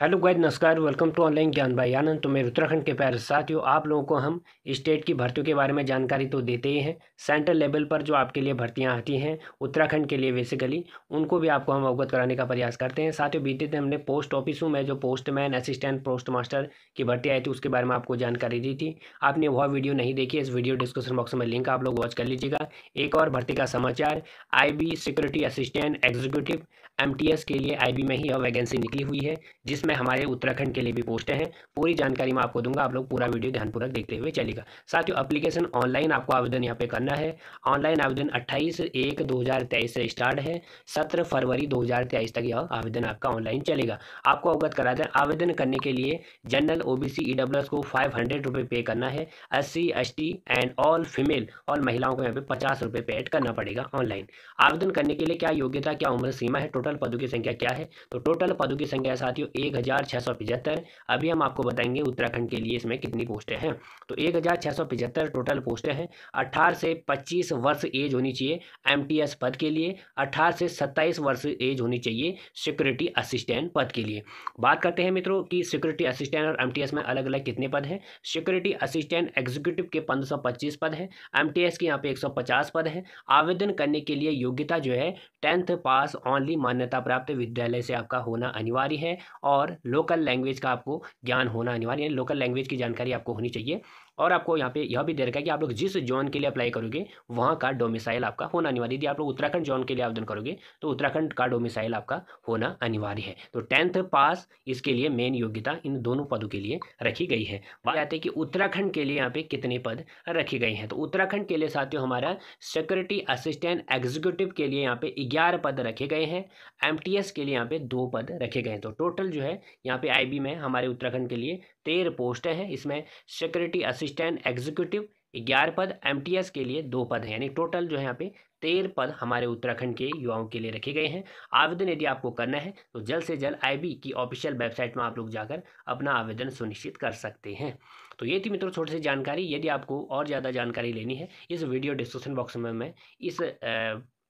hello guide नमस्कार welcome to online Gyan भाई आनंद तो मेरे उत्तराखंड के प्यारे साथियों आप लोगों को हम स्टेट की भर्तियों के बारे में जानकारी तो देते ही हैं सेंट्रल लेवल पर जो आपके लिए भर्तियां आती हैं उत्तराखंड के लिए बेसिकली उनको भी आपको हम अवगत कराने का प्रयास करते हैं साथियों बीते दिन हमने पोस्ट ऑफिसों में जो पोस्टमैन असिस्टेंट पोस्ट मास्टर की भर्ती आई थी उसके बारे में आपको जानकारी दी थी आपने वह वीडियो नहीं देखी इस वीडियो डिस्क्रिप्शन बॉक्स में लिंक आप लोग वॉच कर लीजिएगा एक और भर्ती का समाचार I security assistant executive M के लिए आई में ही वैकेंसी निकली हुई है जिस इसमें हमारे उत्तराखंड के लिए भी पोस्ट हैं पूरी जानकारी मैं आपको दूंगा आप लोग पूरा वीडियो ध्यानपूर्वक देखते हुए चलेगा साथियों अप्लीकेशन ऑनलाइन आपको आवेदन यहाँ पे करना है ऑनलाइन आवेदन अट्ठाईस एक दो से स्टार्ट है सत्रह फरवरी दो तक यह आवेदन आपका ऑनलाइन चलेगा आपको अवगत करा दें आवेदन करने के लिए जनरल ओबीसी ईडब्ल्यूएस को फाइव हंड्रेड रुपये पे करना है S C S T and all female और महिलाओं को यहाँ पे पचास रुपये पे एड करना पड़ेगा ऑनलाइन आवेदन करने के लिए क्या योग्यता क्या उम्र सीमा है टोटल पदों की संख्या क्या है तो टोटल पदों की संख्या साथियों एक एक हज़ार छः सौ पिचहत्तर अभी हम आपको बताएंगे उत्तराखंड के लिए इसमें कितनी पोस्टें हैं तो एक हज़ार छः सौ पिचहत्तर टोटल पोस्टें हैं अट्ठारह से पच्चीस वर्ष एज होनी चाहिए एमटीएस पद के लिए अट्ठारह से सत्ताईस वर्ष एज होनी चाहिए सिक्योरिटी असिस्टेंट पद के लिए बात करते हैं मित्रों की सिक्योरिटी असिस्टेंट और एस में अलग अलग कितने पद हैं सिक्योरिटी असिस्टेंट एग्जीक्यूटिव के पंद्रह पद हैं एस के यहाँ पे पचास पद हैं आवेदन करने के लिए योग्यता जो है टेंथ पास ऑनली मान्यता प्राप्त विद्यालय से आपका होना अनिवार्य है और और लोकल लैंग्वेज का आपको ज्ञान होना अनिवार्य है लोकल लैंग्वेज की जानकारी आपको होनी चाहिए और आपको यहाँ पे यह भी दे रखा है कि आप लोग जिस जोन के लिए अप्लाई करोगे वहाँ का डोमिसाइल आपका होना अनिवार्य यदि आप लोग उत्तराखंड जोन के लिए आवेदन करोगे तो उत्तराखंड का डोमिसाइल आपका होना अनिवार्य है तो टेंथ पास इसके लिए मेन योग्यता इन दोनों पदों के लिए रखी गई है बात आते हैं कि उत्तराखंड के लिए यहाँ पे कितने पद रखे गए हैं तो उत्तराखंड के लिए साथियों हमारा सिक्योरिटी असिस्टेंट एग्जीक्यूटिव के लिए यहाँ पे ग्यारह पद रखे गए हैं एम के लिए यहाँ पे दो पद रखे गए हैं तो टोटल जो है है यहाँ पे आईबी में हमारे उत्तराखंड के लिए तेरह पोस्ट हैं इसमें सिक्योरिटी असिस्टेंट एग्जीक्यूटिव ग्यारह पद एमटीएस के लिए दो पद हैं यानी टोटल जो है यहाँ पे तेरह पद हमारे उत्तराखंड के युवाओं के लिए रखे गए हैं आवेदन यदि आपको करना है तो जल्द से जल्द आईबी की ऑफिशियल वेबसाइट में आप लोग जाकर अपना आवेदन सुनिश्चित कर सकते हैं तो ये थी मित्रों छोटी सी जानकारी यदि आपको और ज़्यादा जानकारी लेनी है इस वीडियो डिस्क्रिप्शन बॉक्स में मैं इस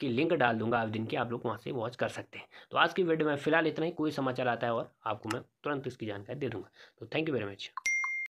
की लिंक डाल दूंगा आज दिन की आप लोग वहाँ से वॉच कर सकते हैं तो आज की वीडियो में फिलहाल इतना ही कोई समाचार आता है और आपको मैं तुरंत इसकी जानकारी दे दूँगा तो थैंक यू वेरी मच